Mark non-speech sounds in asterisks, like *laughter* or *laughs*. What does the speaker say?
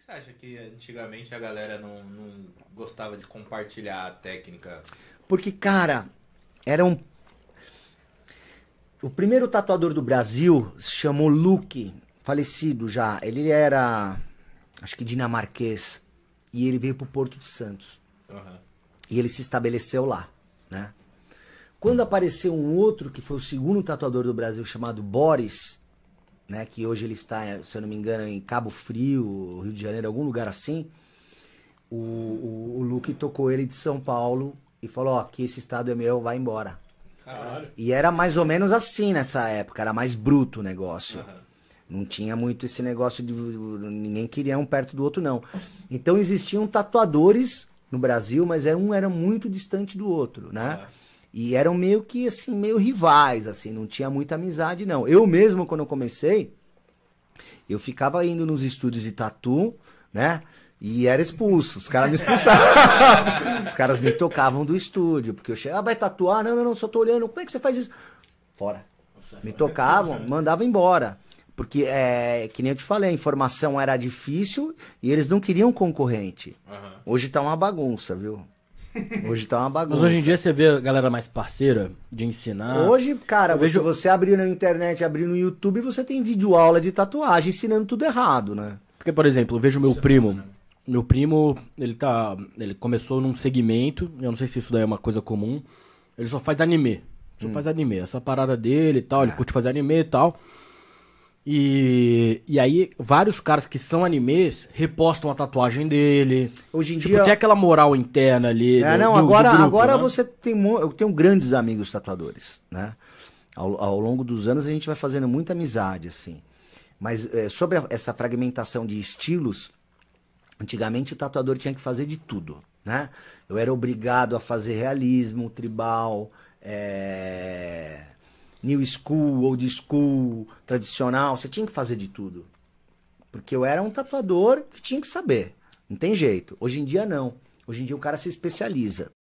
que você acha que antigamente a galera não, não gostava de compartilhar a técnica? Porque, cara, era um. O primeiro tatuador do Brasil se chamou Luke, falecido já. Ele era, acho que dinamarquês. E ele veio pro Porto de Santos. Uhum. E ele se estabeleceu lá, né? Quando apareceu um outro, que foi o segundo tatuador do Brasil, chamado Boris, né? Que hoje ele está, se eu não me engano, em Cabo Frio, Rio de Janeiro, algum lugar assim. O, o, o Luke tocou ele de São Paulo e falou: Ó, aqui esse estado é meu, vai embora. Caralho. E era mais ou menos assim nessa época, era mais bruto o negócio. Uhum. Não tinha muito esse negócio de ninguém queria um perto do outro, não. Então existiam tatuadores no Brasil, mas um era muito distante do outro, né? Uhum. E eram meio que assim, meio rivais, assim, não tinha muita amizade, não. Eu mesmo, quando eu comecei, eu ficava indo nos estúdios de tatu, né? E era expulso, os caras me expulsavam. *laughs* os caras me tocavam do estúdio, porque eu chegava, ah, vai tatuar? Não, não, não, só tô olhando, como é que você faz isso? Fora. Me tocavam, é. mandavam embora. Porque, é, que nem eu te falei, a informação era difícil e eles não queriam concorrente. Uhum. Hoje tá uma bagunça, viu? Hoje tá uma bagunça. Mas hoje em dia você vê a galera mais parceira de ensinar. Hoje, cara, se vejo... você abrir na internet, abrir no YouTube, você tem vídeo aula de tatuagem ensinando tudo errado, né? Porque, por exemplo, eu vejo meu Isso é primo. É Meu primo, ele tá. Ele começou num segmento, eu não sei se isso daí é uma coisa comum. Ele só faz anime. Só hum. faz anime. Essa parada dele e tal, ele é. curte fazer anime e tal. E, e aí, vários caras que são animes repostam a tatuagem dele. Hoje em tipo, dia. Tem aquela moral interna ali. É, do, não, agora, do grupo, agora né? você tem. Eu tenho grandes amigos tatuadores, né? Ao, ao, longo dos anos a gente vai fazendo muita amizade, assim. Mas é, sobre a, essa fragmentação de estilos, antigamente o tatuador tinha que fazer de tudo, né? Eu era obrigado a fazer realismo, tribal, é new school, old school, tradicional, você tinha que fazer de tudo. Porque eu era um tatuador que tinha que saber. Não tem jeito. Hoje em dia não. Hoje em dia o cara se especializa.